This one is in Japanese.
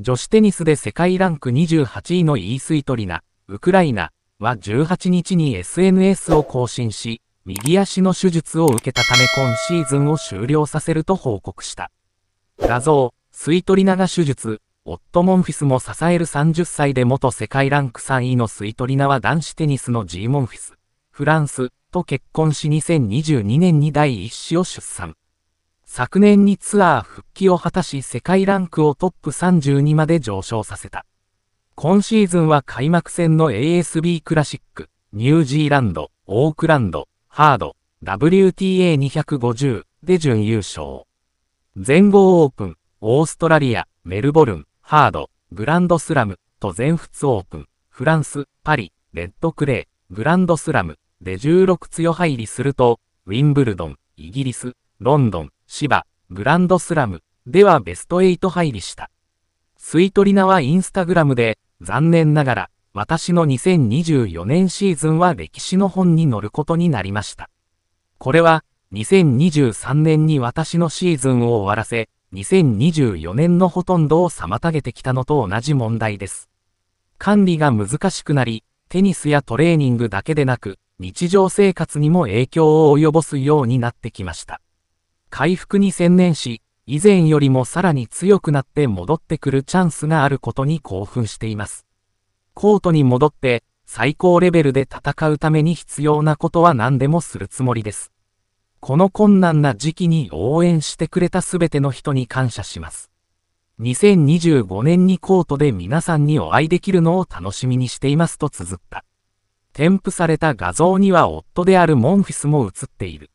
女子テニスで世界ランク28位のイースイトリナ、ウクライナは18日に SNS を更新し、右足の手術を受けたため今シーズンを終了させると報告した。画像、スイトリナが手術、オットモンフィスも支える30歳で元世界ランク3位のスイトリナは男子テニスの G モンフィス、フランスと結婚し2022年に第1子を出産。昨年にツアー復帰を果たし世界ランクをトップ32まで上昇させた。今シーズンは開幕戦の ASB クラシック、ニュージーランド、オークランド、ハード、WTA250 で準優勝。全豪オープン、オーストラリア、メルボルン、ハード、グランドスラムと全仏オープン、フランス、パリ、レッドクレー、グランドスラムで16強入りすると、ウィンブルドン、イギリス、ロンドン、芝、グランドスラムではベスト8入りした。スイトリナはインスタグラムで、残念ながら、私の2024年シーズンは歴史の本に載ることになりました。これは、2023年に私のシーズンを終わらせ、2024年のほとんどを妨げてきたのと同じ問題です。管理が難しくなり、テニスやトレーニングだけでなく、日常生活にも影響を及ぼすようになってきました。回復に専念し、以前よりもさらに強くなって戻ってくるチャンスがあることに興奮しています。コートに戻って、最高レベルで戦うために必要なことは何でもするつもりです。この困難な時期に応援してくれたすべての人に感謝します。2025年にコートで皆さんにお会いできるのを楽しみにしていますと綴った。添付された画像には夫であるモンフィスも写っている。